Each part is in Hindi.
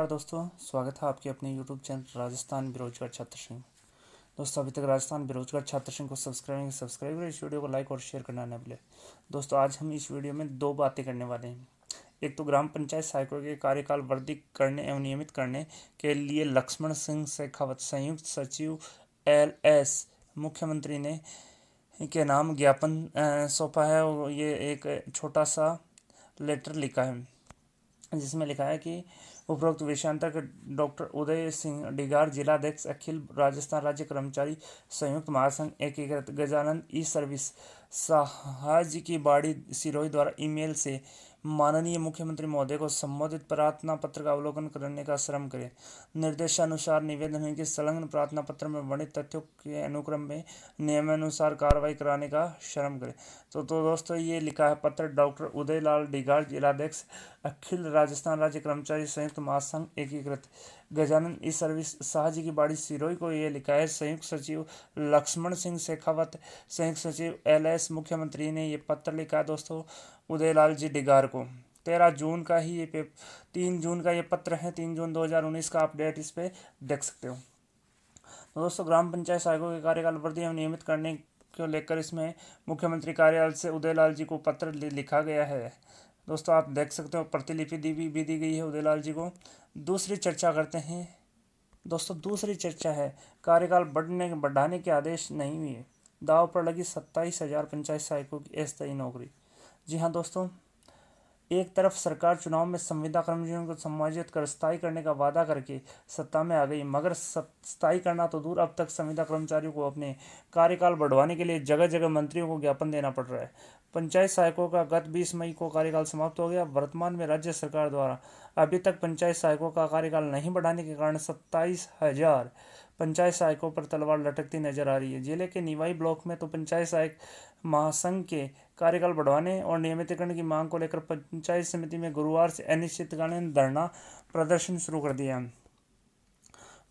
नमस्कार दोस्तों स्वागत है आपके अपने YouTube चैनल राजस्थान बेरोजगार छात्र संघ दोस्तों अभी तक राजस्थान बेरोजगार छात्र संघ को सब्सक्राइब सब्सक्राइब करें इस वीडियो को लाइक और शेयर करना न भूलें दोस्तों आज हम इस वीडियो में दो बातें करने वाले हैं एक तो ग्राम पंचायत सहायकों के कार्यकाल वृद्धि करने एवं नियमित करने के लिए लक्ष्मण सिंह शेखावत संयुक्त सचिव एल एस मुख्यमंत्री ने के नाम ज्ञापन सौंपा है और ये एक छोटा सा लेटर लिखा है जिसमें लिखा है कि उपरोक्त विषयांतर के डॉक्टर उदय सिंह डिगार जिलाध्यक्ष अखिल राजस्थान राज्य कर्मचारी संयुक्त महासंघ एकीकृत गजानंद ई सर्विस साहज की बाड़ी सिरोही द्वारा ईमेल से माननीय मुख्यमंत्री महोदय को संबोधित प्रार्थना पत्र का अवलोकन करने का श्रम करें निर्देशानुसार निवेदन है कि संलग्न प्रार्थना पत्र में वर्णित तथ्यों के अनुक्रम में नियमानुसार कार्रवाई कराने का श्रम करें तो तो दोस्तों ये लिखा है पत्र डॉक्टर उदय लाल जिलाध्यक्ष अखिल राजस्थान राज्य कर्मचारी संयुक्त महासंघ एकीकृत गजानन ई सर्विस शाहजी की बाड़ी सिरोही को ये लिखा है संयुक्त सचिव लक्ष्मण सिंह शेखावत संयुक्त सचिव एल एस मुख्यमंत्री ने ये पत्र लिखा दोस्तों उदयलाल जी डिगार को तेरह जून का ही ये पेप तीन जून का ये पत्र है तीन जून दो हज़ार उन्नीस का अपडेट इस पर देख सकते हो तो दोस्तों ग्राम पंचायत सहायकों के कार्यकाल वृद्धि एवं नियमित करने को लेकर इसमें मुख्यमंत्री कार्यालय से उदयलाल जी को पत्र लिखा गया है दोस्तों आप देख सकते हो प्रतिलिपि दी भी, भी दी गई है उदयलाल जी को दूसरी चर्चा करते हैं दोस्तों दूसरी चर्चा है कार्यकाल बढ़ने बढ़ाने के आदेश नहीं हुए दाव पर लगी सत्ताईस हज़ार पंचायत सहायकों की अस्थायी नौकरी जी हाँ दोस्तों एक तरफ सरकार चुनाव में संविदा कर्मचारियों को सम्मानित कर स्थायी करने का वादा करके सत्ता में आ गई मगर स्थायी करना तो दूर अब तक संविदा कर्मचारियों को अपने कार्यकाल बढ़वाने के लिए जगह जगह मंत्रियों को ज्ञापन देना पड़ रहा है पंचायत सहायकों का गत 20 मई को कार्यकाल समाप्त हो गया वर्तमान में राज्य सरकार द्वारा अभी तक पंचायत सहायकों का कार्यकाल नहीं बढ़ाने के कारण सत्ताईस हजार पंचायत सहायकों पर तलवार लटकती नजर आ रही है जिले के निवाई ब्लॉक में तो पंचायत सहायक महासंघ के कार्यकाल बढ़वाने और नियमितीकरण की मांग को लेकर पंचायत समिति में गुरुवार से अनिश्चितकालीन धरना प्रदर्शन शुरू कर दिया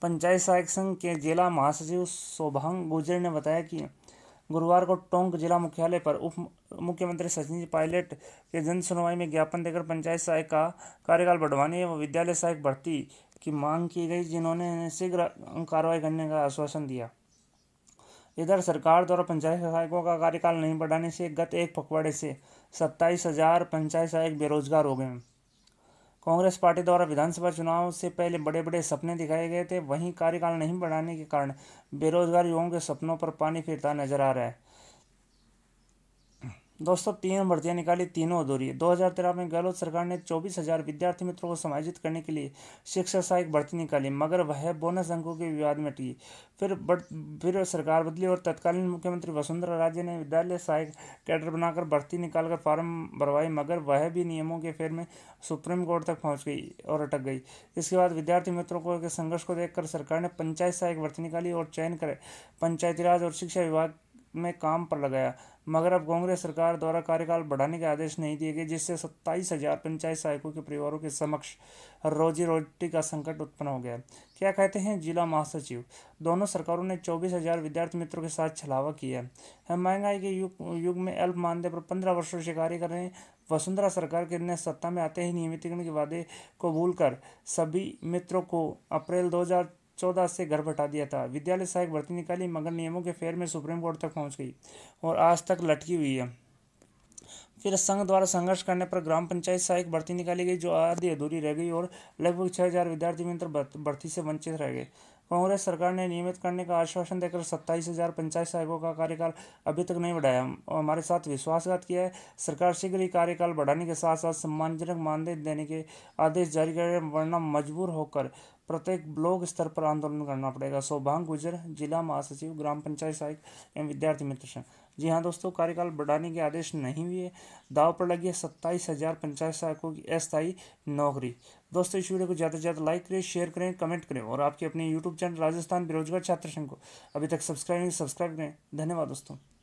पंचायत सहायक संघ के जिला महासचिव शोभांग गुजर ने बताया कि गुरुवार को टोंक जिला मुख्यालय पर उप मुख्यमंत्री सचिन पायलट के जन सुनवाई में ज्ञापन देकर पंचायत सहायक का कार्यकाल बढ़वाने व विद्यालय सहायक भर्ती की मांग की गई जिन्होंने शीघ्र कार्रवाई करने का आश्वासन दिया इधर सरकार द्वारा पंचायत सहायकों का कार्यकाल नहीं बढ़ाने से गत एक पखवाड़े से सत्ताईस हजार पंचायत सहायक बेरोजगार हो गए कांग्रेस पार्टी द्वारा विधानसभा चुनाव से पहले बड़े बड़े सपने दिखाए गए थे वहीं कार्यकाल नहीं बढ़ाने के कारण बेरोजगार युवाओं के सपनों पर पानी फिरता नजर आ रहा है दोस्तों तीन भर्तियां निकाली तीनों अधूरी दो हज़ार तेरह में गहलोत सरकार ने चौबीस हज़ार विद्यार्थी मित्रों को समायोजित करने के लिए शिक्षा सहायक भर्ती निकाली मगर वह बोनस अंकों के विवाद में टी फिर बट फिर सरकार बदली और तत्कालीन मुख्यमंत्री वसुंधरा राजे ने विद्यालय सहायक कैडर बनाकर भर्ती निकालकर फार्म भरवाई मगर वह भी नियमों के फेर में सुप्रीम कोर्ट तक पहुँच गई और अटक गई इसके बाद विद्यार्थी मित्रों को के संघर्ष को देखकर सरकार ने पंचायत सहायक भर्ती निकाली और चयन करे राज और शिक्षा विभाग में काम पर लगाया मगर अब कांग्रेस सरकार द्वारा कार्यकाल बढ़ाने के आदेश नहीं दिए गए जिससे सत्ताईस हजार पंचायत सहायकों के परिवारों के समक्ष रोजी रोटी का संकट उत्पन्न हो गया क्या कहते हैं जिला महासचिव दोनों सरकारों ने चौबीस हजार विद्यार्थी मित्रों के साथ छलावा किया है महंगाई के युग युग में अल्प मानदेय पर पंद्रह वर्षों से कार्य कर रहे वसुंधरा सरकार के ने सत्ता में आते ही नियमितीकरण के वादे को भूल सभी मित्रों को अप्रैल दो चौदह से घर हटा दिया था विद्यालय सहायक भर्ती निकाली मगर नियमों के फेर में सुप्रीम कोर्ट तक पहुंच गई और आज तक लटकी हुई है फिर संघ द्वारा संघर्ष करने पर ग्राम पंचायत सहायक भर्ती निकाली गई जो आधी अधूरी रह गई और लगभग छः हज़ार विद्यार्थी मित्र भर्ती से वंचित रह गए कांग्रेस सरकार ने नियमित करने का आश्वासन देकर सत्ताईस हजार पंचायत सहायकों का कार्यकाल अभी तक नहीं बढ़ाया और हमारे साथ विश्वासघात किया है सरकार शीघ्र ही कार्यकाल बढ़ाने के साथ साथ सम्मानजनक मानदेय देने के आदेश जारी करें वरना मजबूर होकर प्रत्येक ब्लॉक स्तर पर आंदोलन करना पड़ेगा सोभांग गुजर जिला महासचिव ग्राम पंचायत सहायक एवं विद्यार्थी मित्र संघ जी हाँ दोस्तों कार्यकाल बढ़ाने के आदेश नहीं हुए दाव पर लगी है सत्ताईस हज़ार पंचायत सहायकों की अस्थायी नौकरी दोस्तों इस वीडियो को ज़्यादा से ज़्यादा लाइक करें शेयर करें कमेंट करें और आपके अपने यूट्यूब चैनल राजस्थान बेरोजगार छात्र संघ को अभी तक सब्सक्राइब नहीं सब्सक्राइब करें धन्यवाद दोस्तों